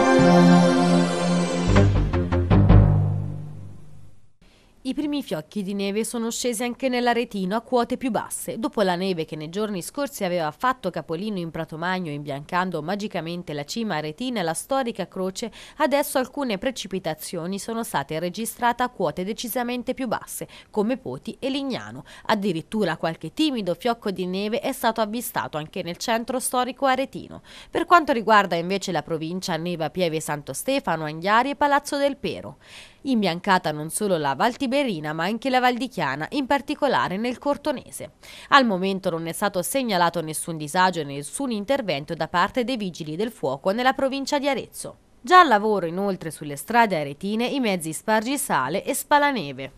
Música I primi fiocchi di neve sono scesi anche nell'Aretino a quote più basse, dopo la neve che nei giorni scorsi aveva fatto capolino in Pratomagno imbiancando magicamente la cima aretina e la storica croce, adesso alcune precipitazioni sono state registrate a quote decisamente più basse, come Poti e Lignano. Addirittura qualche timido fiocco di neve è stato avvistato anche nel centro storico aretino. Per quanto riguarda invece la provincia, neva Pieve Santo Stefano, Anghiari e Palazzo del Pero imbiancata non solo la Valtiberina ma anche la Valdichiana, in particolare nel Cortonese. Al momento non è stato segnalato nessun disagio e nessun intervento da parte dei vigili del fuoco nella provincia di Arezzo. Già al lavoro inoltre sulle strade aretine i mezzi spargisale e spalaneve.